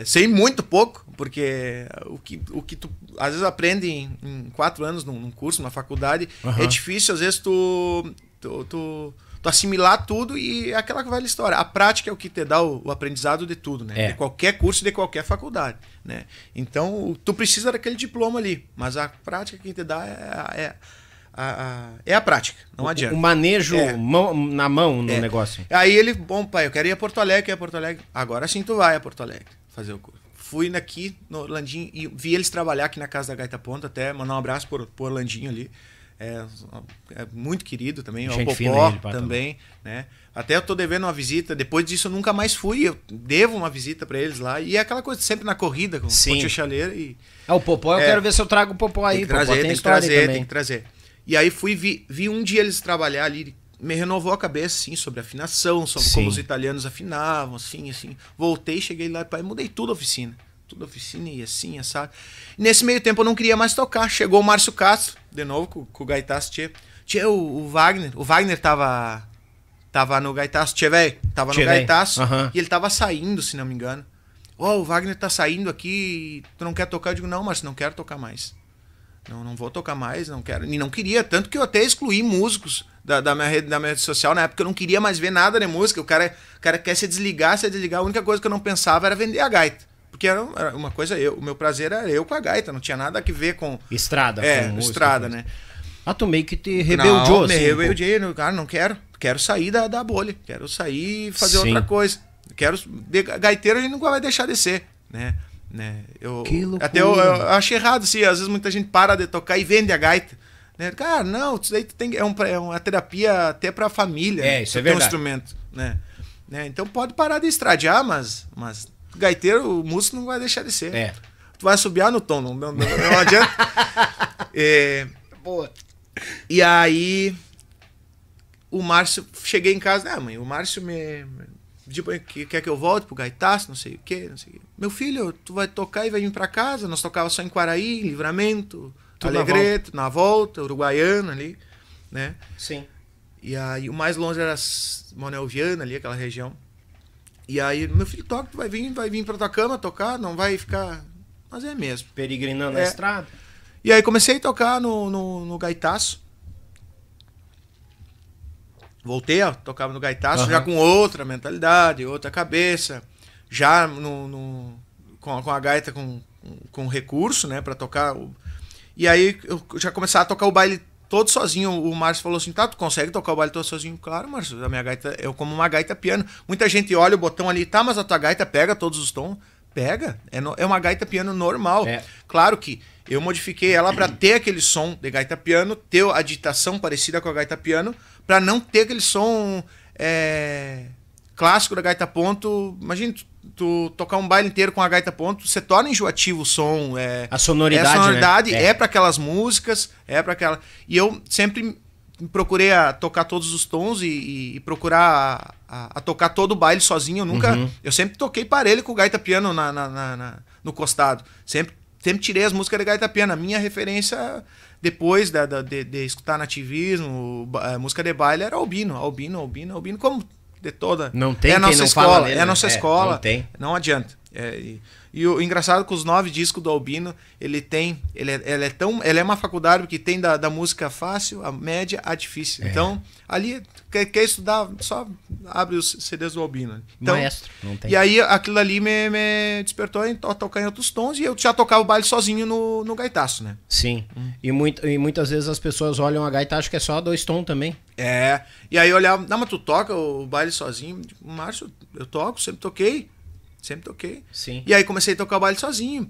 É, sei muito pouco, porque o que, o que tu às vezes aprende em, em quatro anos num, num curso, na faculdade, uhum. é difícil às vezes tu, tu, tu, tu assimilar tudo e é aquela a história. A prática é o que te dá o, o aprendizado de tudo, né? É. De qualquer curso, de qualquer faculdade, né? Então, tu precisa daquele diploma ali, mas a prática que te dá é, é a, a, é a prática, não o, adianta. O manejo é. mão, na mão no é. negócio. Aí ele, bom pai, eu quero ir a Porto Alegre, quero ir a Porto Alegre. Agora sim tu vai a Porto Alegre fazer o curso. Fui aqui no Landim e vi eles trabalhar aqui na casa da Gaita Ponta, até mandar um abraço por, por Landim ali. É, é, muito querido também, o Popó ele, também, né? Até eu tô devendo uma visita, depois disso eu nunca mais fui, eu devo uma visita para eles lá, e é aquela coisa sempre na corrida com o o chaleira e... É, o Popó, é, eu quero ver se eu trago o Popó aí, tem que trazer, Popó, tem, tem que trazer, tem que trazer. E aí fui, vi, vi um dia eles trabalhar ali, me renovou a cabeça, sim sobre afinação, sobre sim. como os italianos afinavam, assim, assim. Voltei, cheguei lá e mudei tudo a oficina. Tudo a oficina e assim, sabe? Nesse meio tempo eu não queria mais tocar. Chegou o Márcio Castro, de novo, com, com o Gaitaço Tchê. Tchê, o, o, Wagner. O Wagner tava. Tava no Gaitaço. Tchê, velho. Tava tchê, no véi. Gaitaço. Uhum. E ele tava saindo, se não me engano. Ó, oh, o Wagner tá saindo aqui. Tu não quer tocar? Eu digo, não, Márcio, não quero tocar mais. Não, não vou tocar mais, não quero. E não queria, tanto que eu até excluí músicos da, da, minha, rede, da minha rede social na época. Eu não queria mais ver nada de música. O cara, o cara quer se desligar, se desligar. A única coisa que eu não pensava era vender a gaita. Porque era uma coisa, eu, o meu prazer era eu com a gaita, não tinha nada a ver com. Estrada, É, com música, estrada, né? Ah, tu meio que te rebeldiou, não, me assim, rebeldiei, pô. cara, não quero. Quero sair da, da bolha. Quero sair e fazer Sim. outra coisa. Quero. De, gaiteiro a gente nunca vai deixar de ser, né? Né? Eu, Até eu, eu, acho errado, assim, às vezes muita gente para de tocar e vende a gaita. Né? Cara, não, isso daí tem, é, um, é uma terapia até para a família. É, né? isso é verdade. um instrumento, né? né? Então pode parar de estradiar, mas, mas gaiteiro, o músico não vai deixar de ser. É. Tu vai subir no tom, não, não, não, não adianta. é, Boa. E aí, o Márcio, cheguei em casa, né, mãe, o Márcio me, Tipo, quer que eu volte pro Gaitaço, não sei o quê, não sei o quê. Meu filho, tu vai tocar e vai vir para casa. Nós tocava só em Quaraí, Livramento, tu Alegreto, na volta. na volta, Uruguaiana ali, né? Sim. E aí o mais longe era Monelviana ali, aquela região. E aí, meu filho toca, tu vai vir, vai vir pra tua cama tocar, não vai ficar. Mas é mesmo. Peregrinando é. estrada. E aí comecei a tocar no, no, no gaitaço voltei a tocar no gaitaço uhum. já com outra mentalidade, outra cabeça, já no, no com, com, a gaita com, com recurso, né, para tocar. E aí eu já começava a tocar o baile todo sozinho. O Márcio falou assim: tá, tu consegue tocar o baile todo sozinho? Claro, Márcio, a minha gaita, eu como uma gaita piano. Muita gente olha o botão ali, tá, mas a tua gaita pega todos os tons. Pega, é, no, é uma gaita piano normal. É. Claro que eu modifiquei ela para ter aquele som de gaita piano, ter a ditação parecida com a gaita piano, para não ter aquele som é, clássico da gaita ponto. Imagina tu, tu, tocar um baile inteiro com a gaita ponto, você torna enjoativo o som. É, a sonoridade. É a né? sonoridade né? é, é para aquelas músicas, é para aquela. E eu sempre procurei a tocar todos os tons e, e, e procurar a, a, a, tocar todo o baile sozinho. Eu nunca. Uhum. Eu sempre toquei parelho com o gaita piano na, na, na, na, no costado. Sempre sempre tirei as músicas de Gaita Pena. Minha referência, depois da, da de, de, escutar nativismo, eh, música de baile, era Albino. Albino, Albino, Albino, como de toda. Não tem é a nossa escola. Nele, é a nossa né? é, escola. não tem não adianta. É, e, e, o engraçado é que os nove discos do Albino, ele tem. Ele é, ele é tão. Ele é uma faculdade que tem da, da música fácil, a média, a difícil. É. Então, ali, quer, quer estudar, só abre os CDs do Albino. Então, Maestro, não tem. E aí aquilo ali me, me despertou em to, tocar em outros tons e eu já tocava o baile sozinho no, no gaitaço, né? Sim. Hum. E, muito, e muitas vezes as pessoas olham a gaita acho que é só dois tons também. É. E aí eu olhava, não, mas tu toca o baile sozinho? Márcio, eu toco, sempre toquei. Sempre toquei. Sim. E aí comecei a tocar o baile sozinho.